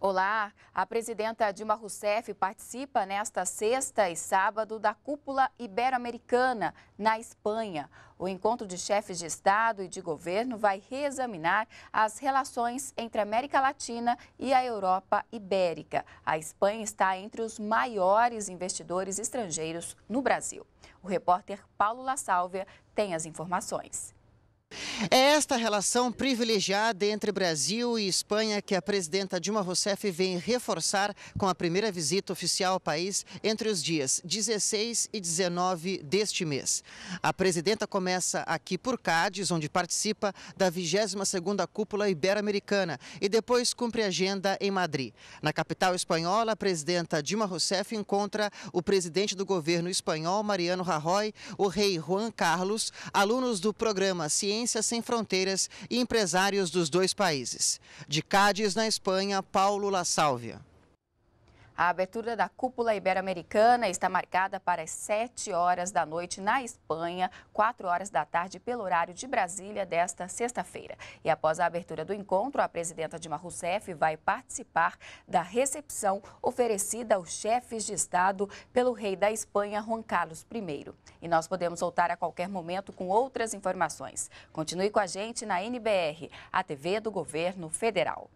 Olá, a presidenta Dilma Rousseff participa nesta sexta e sábado da cúpula ibero-americana na Espanha. O encontro de chefes de Estado e de governo vai reexaminar as relações entre a América Latina e a Europa Ibérica. A Espanha está entre os maiores investidores estrangeiros no Brasil. O repórter Paulo La Sálvia tem as informações. É esta relação privilegiada entre Brasil e Espanha que a presidenta Dilma Rousseff vem reforçar com a primeira visita oficial ao país entre os dias 16 e 19 deste mês. A presidenta começa aqui por Cádiz, onde participa da 22ª Cúpula Ibero-Americana e depois cumpre agenda em Madrid. Na capital espanhola, a presidenta Dilma Rousseff encontra o presidente do governo espanhol, Mariano Rajoy, o rei Juan Carlos, alunos do programa Ciência Ciências Sem Fronteiras e empresários dos dois países. De Cádiz, na Espanha, Paulo La Sálvia. A abertura da cúpula ibero-americana está marcada para as 7 horas da noite na Espanha, 4 horas da tarde pelo horário de Brasília desta sexta-feira. E após a abertura do encontro, a presidenta Dilma Rousseff vai participar da recepção oferecida aos chefes de Estado pelo rei da Espanha, Juan Carlos I. E nós podemos voltar a qualquer momento com outras informações. Continue com a gente na NBR, a TV do Governo Federal.